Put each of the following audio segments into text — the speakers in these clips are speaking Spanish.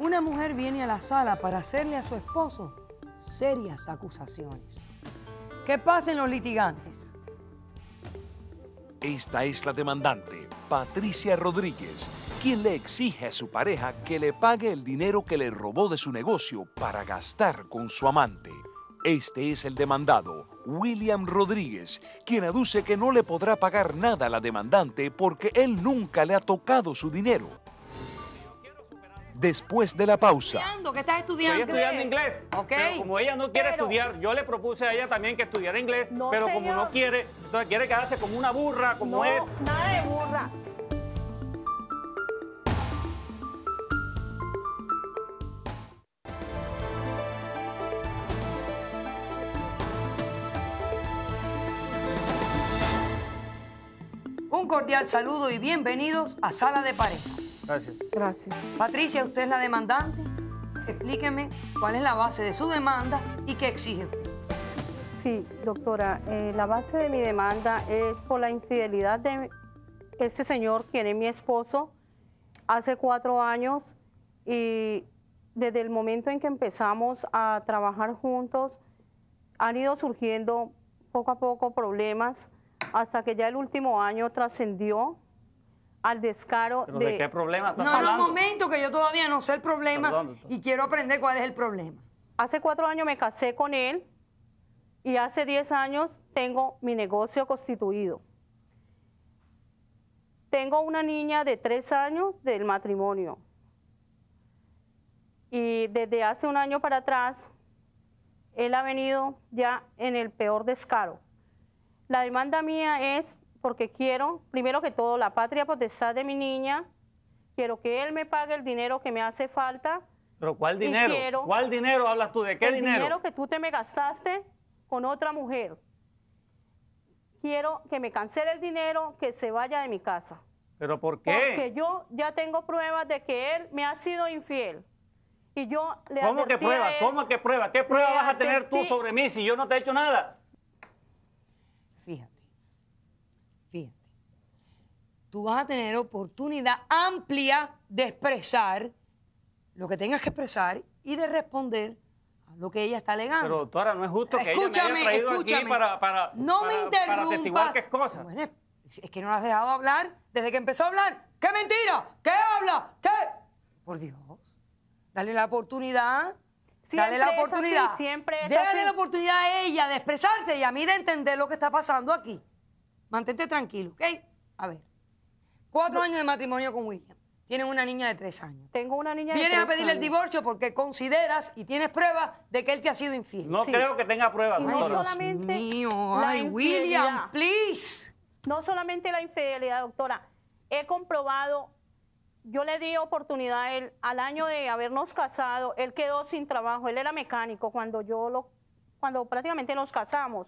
Una mujer viene a la sala para hacerle a su esposo serias acusaciones. ¿Qué pasen los litigantes? Esta es la demandante, Patricia Rodríguez, quien le exige a su pareja que le pague el dinero que le robó de su negocio para gastar con su amante. Este es el demandado, William Rodríguez, quien aduce que no le podrá pagar nada a la demandante porque él nunca le ha tocado su dinero después de la pausa. Estudiando, estás estudiando? Estoy estudiando inglés. Pero como ella no quiere estudiar, yo le propuse a ella también que estudiara inglés, pero como no quiere, entonces quiere quedarse como una burra, como es. no, es. Nada de burra. Un cordial saludo y bienvenidos a Sala de Pareja. Gracias. Patricia, usted es la demandante. Explíqueme cuál es la base de su demanda y qué exige Sí, doctora, eh, la base de mi demanda es por la infidelidad de este señor, quien es mi esposo, hace cuatro años y desde el momento en que empezamos a trabajar juntos, han ido surgiendo poco a poco problemas hasta que ya el último año trascendió al descaro de... qué problema estás no, hablando? No, no, momento, que yo todavía no sé el problema y quiero aprender cuál es el problema. Hace cuatro años me casé con él y hace diez años tengo mi negocio constituido. Tengo una niña de tres años del matrimonio. Y desde hace un año para atrás, él ha venido ya en el peor descaro. La demanda mía es porque quiero, primero que todo, la patria potestad de mi niña, quiero que él me pague el dinero que me hace falta. ¿Pero cuál dinero? ¿Cuál dinero hablas tú? ¿De qué dinero? El dinero que tú te me gastaste con otra mujer. Quiero que me cancele el dinero, que se vaya de mi casa. ¿Pero por qué? Porque yo ya tengo pruebas de que él me ha sido infiel. Y yo le ¿Cómo que pruebas? ¿Cómo que pruebas? ¿Qué pruebas vas a tener tú sobre mí si yo no te he hecho nada? tú vas a tener oportunidad amplia de expresar lo que tengas que expresar y de responder a lo que ella está alegando. Pero doctora, no es justo que ella me haya escúchame. Aquí para, no me interrumpas. Bueno, es que no la has dejado hablar desde que empezó a hablar. ¡Qué mentira! ¿Qué habla? ¿Qué? Por Dios. Dale la oportunidad. dale la oportunidad. Dale la oportunidad a ella de expresarse y a mí de entender lo que está pasando aquí. Mantente tranquilo, ¿ok? A ver. Cuatro años de matrimonio con William. Tienen una niña de tres años. Tengo una niña de Vienes a pedirle el divorcio porque consideras y tienes pruebas de que él te ha sido infiel. No creo que tenga pruebas. no solamente ay, William, please. No solamente la infidelidad, doctora. He comprobado, yo le di oportunidad a él, al año de habernos casado, él quedó sin trabajo, él era mecánico cuando yo lo, cuando prácticamente nos casamos.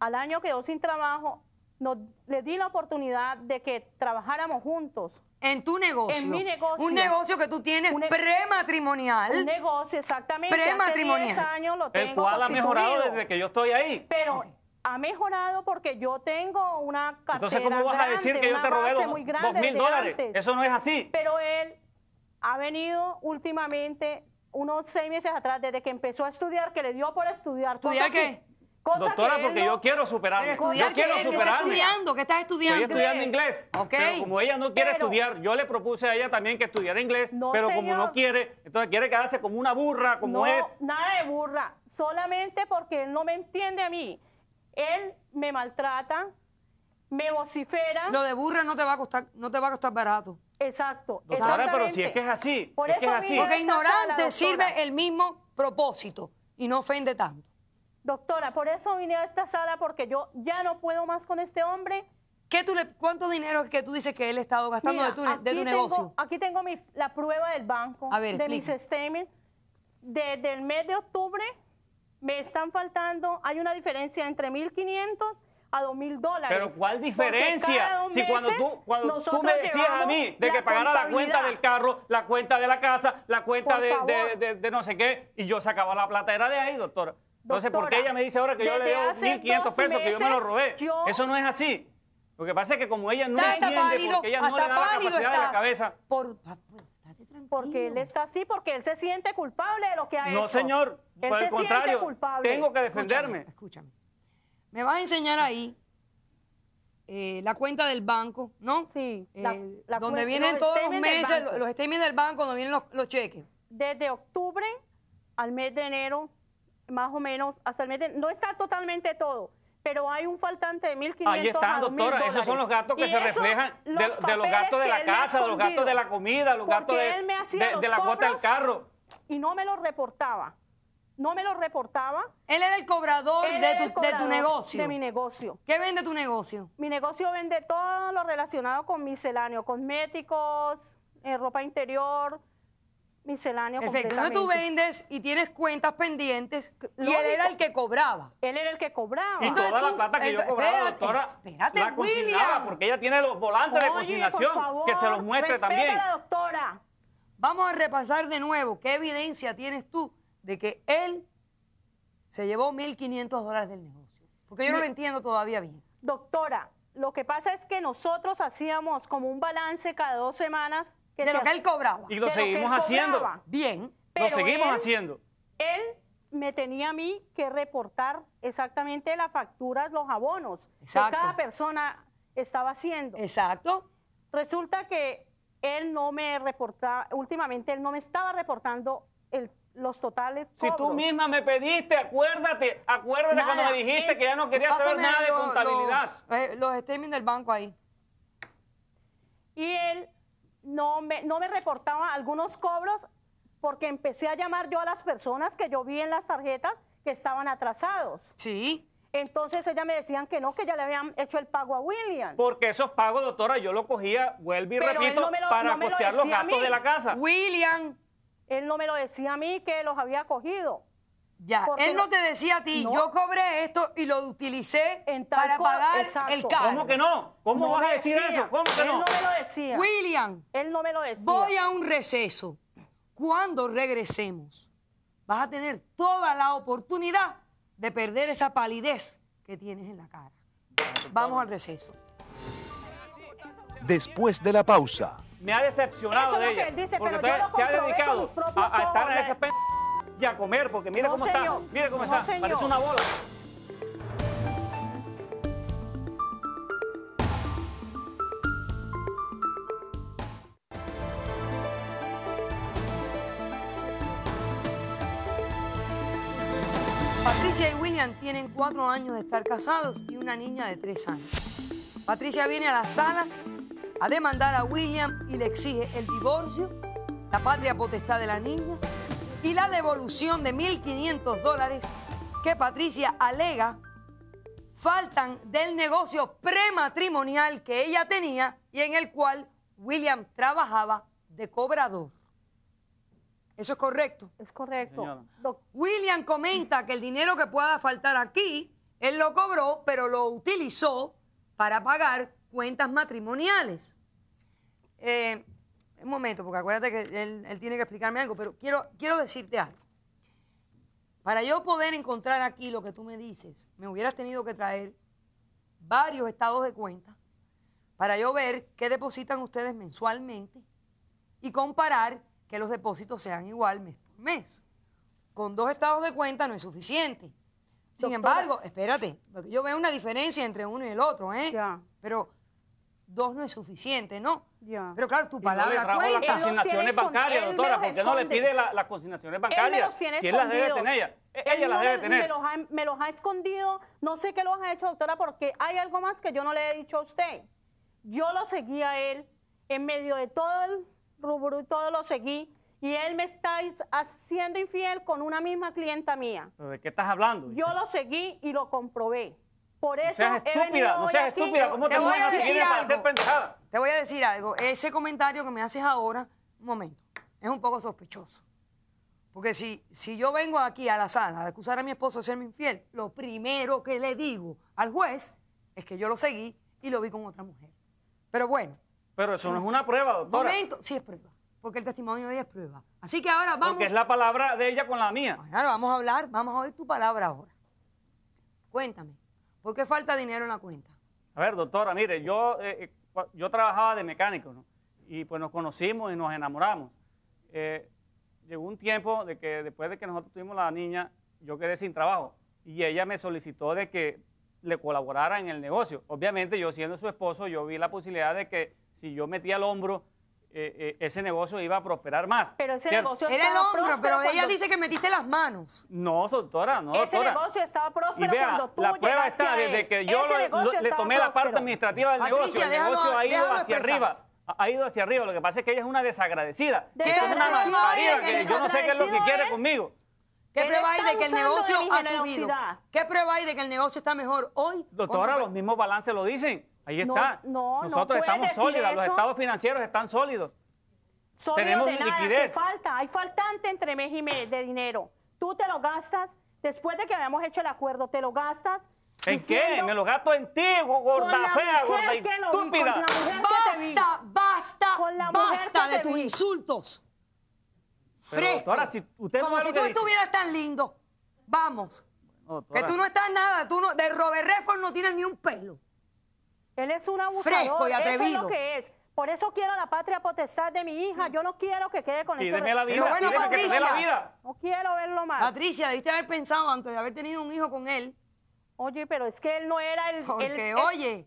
Al año quedó sin trabajo, le di la oportunidad de que trabajáramos juntos. En tu negocio. En mi negocio. Un negocio que tú tienes prematrimonial. Un negocio, exactamente. Prematrimonial. El cual ha mejorado desde que yo estoy ahí. Pero ha mejorado porque yo tengo una cartera Entonces, ¿cómo vas a decir que yo te robé dos, mil dólares? Eso no es así. Pero él ha venido últimamente unos seis meses atrás, desde que empezó a estudiar, que le dio por estudiar. ¿Estudiar qué? Doctora, porque yo quiero superarme. yo quiero estás estudiando? Estoy estudiando inglés. Pero como ella no quiere estudiar, yo le propuse a ella también que estudiara inglés, pero como no quiere, entonces quiere quedarse como una burra, como no, es. nada de burra. Solamente porque él no me entiende a mí. Él me maltrata, me vocifera. Lo de burra no te va a costar, no te va a costar barato. Exacto. Doctora, pero si es que es así. es así. Porque ignorante sirve el mismo propósito y no ofende tanto doctora, por eso vine a esta sala, porque yo ya no puedo más con este hombre. ¿Qué tú le, ¿Cuánto dinero es que tú dices que él ha estado gastando de, tu, negocio? Aquí tengo la prueba del banco, de mis statements. Desde el mes de octubre me están faltando, hay una diferencia entre 1.500 a 2,000 dólares. Pero ¿cuál diferencia? Si cuando tú, me decías a mí de que pagara la cuenta del carro, la cuenta de la casa, la cuenta de, de, no sé qué, y yo sacaba la plata, era de ahí, doctora. Entonces, ¿por qué ella me dice ahora que yo le debo 1.500 pesos que yo me lo robé? Eso no es así. Lo que pasa es que como ella no está entiende, porque ella no le da la capacidad de la cabeza. Por, porque él está así, porque él se siente culpable de lo que ha hecho. No, señor. Él por el contrario, tengo que defenderme. Escúchame, Me vas a enseñar ahí eh, la cuenta del banco, ¿no? Sí. Eh, donde vienen todos los meses, los statements del banco, donde vienen los cheques. Desde octubre al mes de enero más o menos hasta el mes no está totalmente todo, pero hay un faltante de 1.500 Ahí está, doctora, esos son los gastos que se reflejan de los, gastos de la casa, de los gastos de la comida, los gastos de, la cuota del carro. Y no me lo reportaba, no me lo reportaba. Él era el cobrador, de, tu, negocio. De mi negocio. ¿Qué vende tu negocio? Mi negocio vende todo lo relacionado con misceláneo, cosméticos, eh, ropa interior, misceláneo. Perfecto. tú vendes y tienes cuentas pendientes y él era el que cobraba. Él era el que cobraba. Y toda la plata que yo cobraba, doctora, espérate, la William. porque ella tiene los volantes de consignación, que se los muestre también. doctora. Vamos a repasar de nuevo qué evidencia tienes tú de que él se llevó 1.500 dólares del negocio. Porque yo no lo entiendo todavía bien. Doctora, lo que pasa es que nosotros hacíamos como un balance cada dos semanas de lo que él cobraba. Y lo seguimos haciendo. Bien. lo seguimos haciendo. Él me tenía a mí que reportar exactamente las facturas, los abonos que cada persona estaba haciendo. Exacto. Resulta que él no me reportaba, últimamente él no me estaba reportando los totales Si tú misma me pediste, acuérdate, acuérdate cuando me dijiste que ya no quería saber nada de contabilidad. Los, eh, del banco ahí. Y él no me, no me reportaban algunos cobros porque empecé a llamar yo a las personas que yo vi en las tarjetas que estaban atrasados. Sí. Entonces ellas me decían que no, que ya le habían hecho el pago a William. Porque esos pagos, doctora, yo los cogía, vuelvo y repito, para costear los gastos de la casa. William. Él no me lo decía a mí que los había cogido. Ya, él no te decía a ti, yo cobré esto y lo utilicé para pagar el carro. ¿Cómo que no? ¿Cómo vas a decir eso? ¿Cómo que él no? me lo decía. William, él no me lo decía. Voy a un receso. Cuando regresemos, vas a tener toda la oportunidad de perder esa palidez que tienes en la cara. Vamos al receso. Después de la pausa. Me ha decepcionado de ella, dice, pero se ha dedicado a, estar en ya a comer, porque mire cómo está. Mire cómo está. Parece una bola. Patricia y William tienen cuatro años de estar casados y una niña de tres años. Patricia viene a la sala a demandar a William y le exige el divorcio, la patria potestad de la niña, y la devolución de 1.500 dólares que Patricia alega faltan del negocio prematrimonial que ella tenía y en el cual William trabajaba de cobrador. ¿Eso es correcto? Es correcto. William comenta que el dinero que pueda faltar aquí, él lo cobró, pero lo utilizó para pagar cuentas matrimoniales. Eh, un momento, porque acuérdate que él, tiene que explicarme algo, pero quiero, quiero decirte algo. Para yo poder encontrar aquí lo que tú me dices, me hubieras tenido que traer varios estados de cuenta para yo ver qué depositan ustedes mensualmente y comparar que los depósitos sean igual mes por mes. Con dos estados de cuenta no es suficiente. Sin embargo, espérate, porque yo veo una diferencia entre uno y el otro, ¿eh? Ya. Pero dos no es suficiente, ¿no? Pero claro, tu palabra no cuenta. las consignaciones bancarias, doctora, porque no le pide la, las consignaciones bancarias. Él ¿Quién las debe tener ella? Ella las debe tener. Me los, ha, me los, ha, escondido, no sé qué los ha hecho, doctora, porque hay algo más que yo no le he dicho a usted. Yo lo seguí a él, en medio de todo el rubro y todo lo seguí, y él me está haciendo infiel con una misma clienta mía. ¿De qué estás hablando? Yo lo seguí y lo comprobé. Por eso no seas estúpida, no seas estúpida. ¿Cómo te, voy, a decir algo? Te voy a decir algo. Ese comentario que me haces ahora, un momento, es un poco sospechoso. Porque si, si yo vengo aquí a la sala de acusar a mi esposo de serme infiel, lo primero que le digo al juez es que yo lo seguí y lo vi con otra mujer. Pero bueno. Pero eso no es una prueba, doctora. Momento, sí es prueba, porque el testimonio de ella es prueba. Así que ahora vamos... Porque es la palabra de ella con la mía. ahora vamos a hablar, vamos a oír tu palabra ahora. Cuéntame, ¿Por qué falta dinero en la cuenta? A ver, doctora, mire, yo, eh, eh, yo trabajaba de mecánico, Y pues nos conocimos y nos enamoramos. Eh, llegó un tiempo de que después de que nosotros tuvimos la niña, yo quedé sin trabajo. Y ella me solicitó de que le colaborara en el negocio. Obviamente, yo siendo su esposo, yo vi la posibilidad de que si yo metía el hombro, eh, eh, ese negocio iba a prosperar más. Pero ese negocio Era el hombro, pero ella dice que metiste las manos. No, doctora, no, Ese negocio estaba próspero y vea, la prueba está desde que yo le tomé la parte administrativa del negocio. El negocio ha ido hacia arriba. ha ido hacia arriba. Lo que pasa es que ella es una desagradecida. ¿Qué es una malparida que yo no sé qué es lo que quiere ¿eh? conmigo. ¿Qué prueba hay de que el negocio ha subido? ¿Qué prueba hay de que el negocio está mejor hoy? Doctora, los mismos balances lo dicen. Ahí está. No, Nosotros estamos sólidos, los estados financieros están sólidos. Tenemos de nada, Falta, hay faltante entre mes y mes de dinero. Tú te lo gastas, después de que habíamos hecho el acuerdo, te lo gastas. ¿En qué? Me lo gasto en ti, gorda fea, gorda estúpida. Basta, basta, basta de tus insultos. Fresco. si usted Como tú tan lindo. Vamos. que tú no estás nada, tú no, de Robert Redford no tienes ni un pelo. Él es un abusador. Eso es lo que es. Por eso quiero la patria potestad de mi hija. Yo no quiero que quede con Pídeme la vida. No quiero verlo más. Patricia, debiste haber pensado antes de haber tenido un hijo con él. Oye, pero es que él no era el... Porque, oye...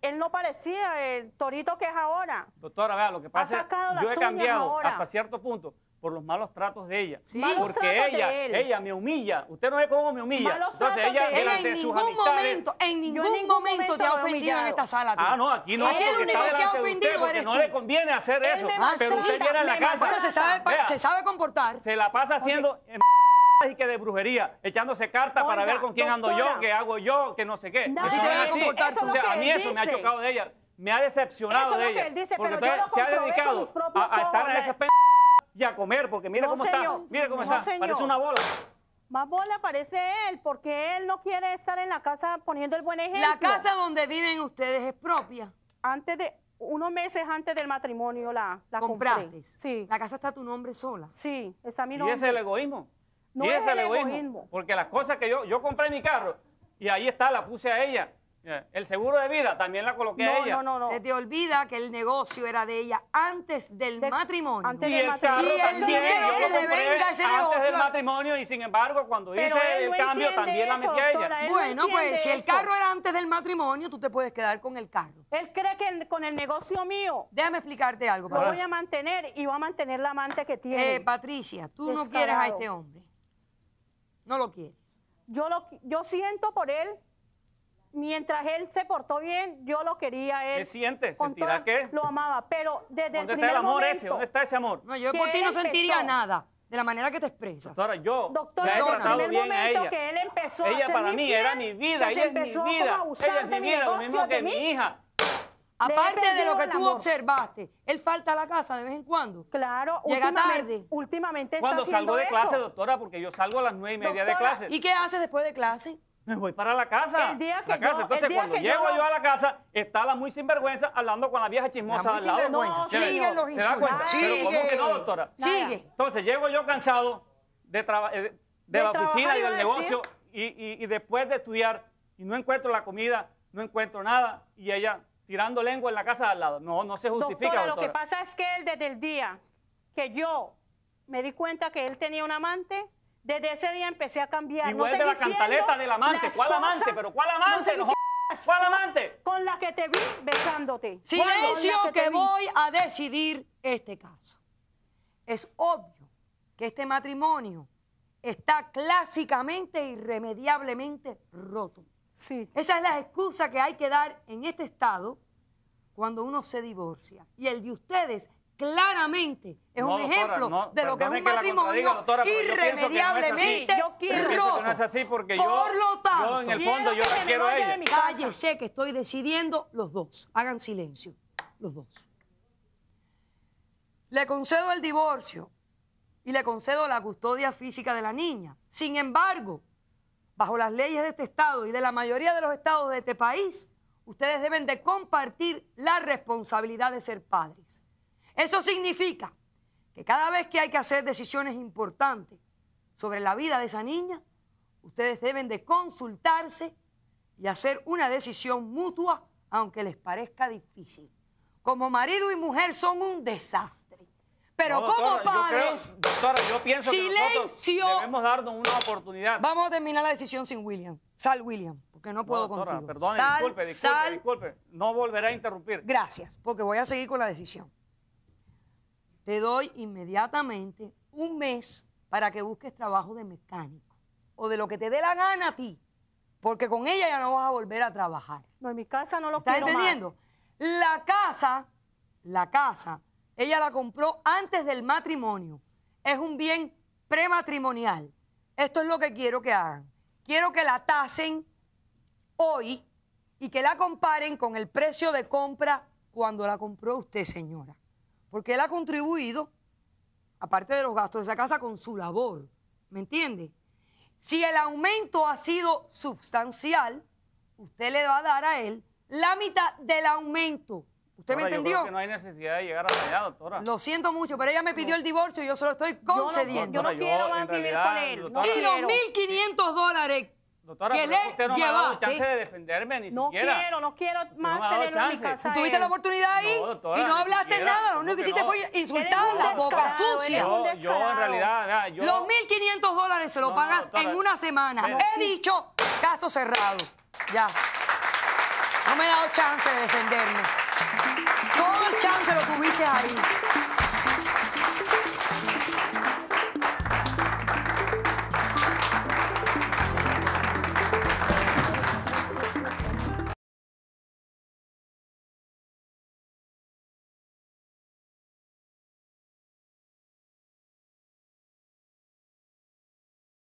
Él, no parecía el torito que es ahora. Doctora, vea, lo que pasa es que yo he cambiado hasta cierto punto por los malos tratos de ella. Porque ella, ella me humilla. Usted no sabe cómo me humilla. Entonces ella, en ningún momento, en ningún, momento te ha ofendido en esta sala. Ah, no, aquí no. Aquí el único que ha ofendido es No le conviene hacer eso. Pero usted viene a la casa. se sabe, se sabe comportar. Se la pasa haciendo em-, y que de brujería, echándose cartas para ver con quién ando yo, qué hago yo, qué no sé qué. No, te a comportar a mí eso me ha chocado de ella, me ha decepcionado de ella. Dice, se ha dedicado a, estar en esas y a comer, porque mira cómo está, cómo está, parece una bola. Más bola parece él, porque él no quiere estar en la casa poniendo el buen ejemplo. La casa donde viven ustedes es propia. Antes de, unos meses antes del matrimonio la, la ¿Compraste? compré. Sí. La casa está a tu nombre sola. Sí, está a mi nombre. Y ese es el egoísmo. No y es el egoísmo. Porque las cosas que yo, yo compré mi carro y ahí está, la puse a ella. El seguro de vida también la coloqué a ella. No, no, no. Se te olvida que el negocio era de ella antes del matrimonio. Antes del matrimonio. Y el, dinero que le venga ese negocio. Antes del matrimonio y sin embargo cuando hice el cambio también la metí ella. bueno, pues si el carro era antes del matrimonio, tú te puedes quedar con el carro. Él cree que con el negocio mío. Déjame explicarte algo, Patricia. Lo voy a mantener y voy a mantener la amante que tiene. Eh, Patricia, tú no quieres a este hombre. No lo quieres. Yo, lo, yo siento por él mientras él se portó bien, yo lo quería él. ¿Qué sientes? ¿Sentirá qué? Lo amaba, pero desde el primer está el amor ese? ¿Dónde está ese amor? No, yo por ti no sentiría nada. De la manera que te expresas. Doctora, yo Doctora, he tratado bien a ella. que él empezó ella para mí era mi vida, ella es mi vida. Ella es mi vida, lo mismo que mi hija. Aparte de lo que tú observaste, él falta a la casa de vez en cuando. Claro, llega últimamente, tarde. Últimamente está Cuando salgo de clase, doctora, porque yo salgo a las nueve y media de clase. ¿Y qué hace después de clase? me voy para la casa. la casa. Entonces, cuando llego yo... a la casa, está la muy sinvergüenza hablando con la vieja chismosa la al lado. sigue los Pero ¿cómo que no, doctora? Sigue. Entonces, llego yo cansado de, eh, la oficina y del negocio y, después de estudiar y no encuentro la comida, no encuentro nada y ella tirando lengua en la casa de al lado. No, no se justifica, doctora. doctora. lo que pasa es que él desde el día que yo me di cuenta que él tenía un amante, desde ese día empecé a cambiar. Y vuelve la cantaleta del amante. ¿Cuál amante? ¿Pero cuál amante? ¿Cuál amante? Con la que te vi besándote. Silencio que, que voy a decidir este caso. Es obvio que este matrimonio está clásicamente e irremediablemente roto. Sí. Esa es la excusa que hay que dar en este estado cuando uno se divorcia. Y el de ustedes claramente es un ejemplo de lo que es un matrimonio irremediablemente porque Por lo tanto, en el fondo yo quiero Cállese que estoy decidiendo los dos. Hagan silencio, los dos. Le concedo el divorcio y le concedo la custodia física de la niña. Sin embargo, bajo las leyes de este estado y de la mayoría de los estados de este país, ustedes deben de compartir la responsabilidad de ser padres. Eso significa que cada vez que hay que hacer decisiones importantes sobre la vida de esa niña, ustedes deben de consultarse y hacer una decisión mutua, aunque les parezca difícil. Como marido y mujer son un desastre. Pero como padres, yo, doctora, yo pienso que debemos darnos una oportunidad. Vamos a terminar la decisión sin William. Sal, William, porque no puedo no, contigo. disculpe, No volveré a interrumpir. Gracias, porque voy a seguir con la decisión te doy inmediatamente un mes para que busques trabajo de mecánico o de lo que te dé la gana a ti, porque con ella ya no vas a volver a trabajar. No, en mi casa no lo ¿Estás entendiendo? La casa, la casa, ella la compró antes del matrimonio. Es un bien prematrimonial. Esto es lo que quiero que hagan. Quiero que la tasen hoy y que la comparen con el precio de compra cuando la compró usted, señora porque él ha contribuido, aparte de los gastos de esa casa, con su labor. ¿Me entiende? Si el aumento ha sido sustancial, usted le va a dar a él la mitad del aumento. ¿Usted me entendió? Yo no hay necesidad de llegar allá, doctora. Lo siento mucho, pero ella me pidió el divorcio y yo se lo estoy concediendo. Yo no, quiero más vivir con él. y los 1.500 dólares Doctora, le usted no me ha dado chance de defenderme ni no siquiera. No quiero, no quiero más tenerlo en mi casa. ¿Tuviste la oportunidad ahí y no hablaste nada? Lo único que hiciste fue insultar la boca sucia. Yo, en realidad... Nada, yo... Los 1.500 dólares se lo pagas en una semana. He dicho, caso cerrado. Ya. No me he dado chance de defenderme. Todo el chance lo tuviste ahí.